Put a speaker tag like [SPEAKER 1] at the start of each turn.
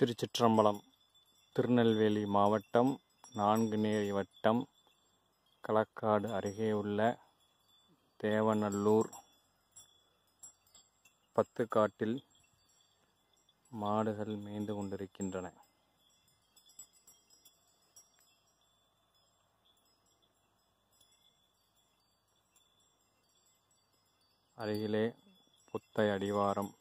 [SPEAKER 1] திருச்சிற்றம்பலம் திருநெல்வேலி மாவட்டம் நான்குநேரி வட்டம் களக்காடு அருகே உள்ள தேவநல்லூர் பத்து காட்டில் மாடுகள் மேய்ந்து கொண்டிருக்கின்றன
[SPEAKER 2] அருகிலே புத்தை அடிவாரம்